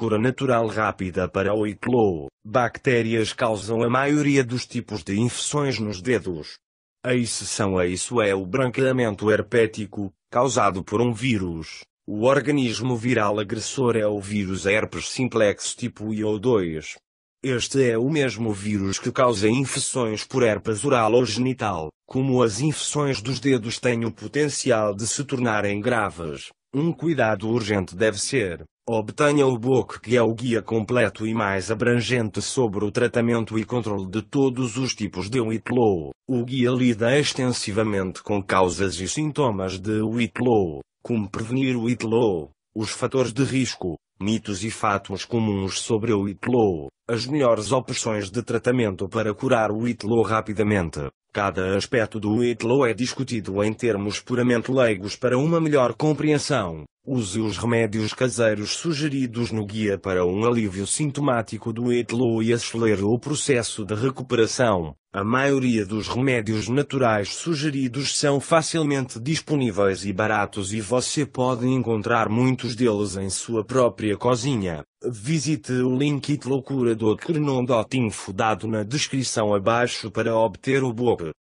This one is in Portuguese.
cura natural rápida para o icloo. Bactérias causam a maioria dos tipos de infecções nos dedos. A exceção a isso é o branqueamento herpético, causado por um vírus. O organismo viral agressor é o vírus herpes simplex tipo IO2. Este é o mesmo vírus que causa infecções por herpes oral ou genital. Como as infecções dos dedos têm o potencial de se tornarem graves, um cuidado urgente deve ser Obtenha o book que é o guia completo e mais abrangente sobre o tratamento e controle de todos os tipos de Whitlow. O guia lida extensivamente com causas e sintomas de Whitlow, como prevenir Whitlow, os fatores de risco, mitos e fatos comuns sobre o Whitlow, as melhores opções de tratamento para curar o Whitlow rapidamente. Cada aspecto do Whitlow é discutido em termos puramente leigos para uma melhor compreensão. Use os remédios caseiros sugeridos no guia para um alívio sintomático do etlo e acelere o processo de recuperação. A maioria dos remédios naturais sugeridos são facilmente disponíveis e baratos e você pode encontrar muitos deles em sua própria cozinha. Visite o link itloucura.crenon.info dado na descrição abaixo para obter o BOP.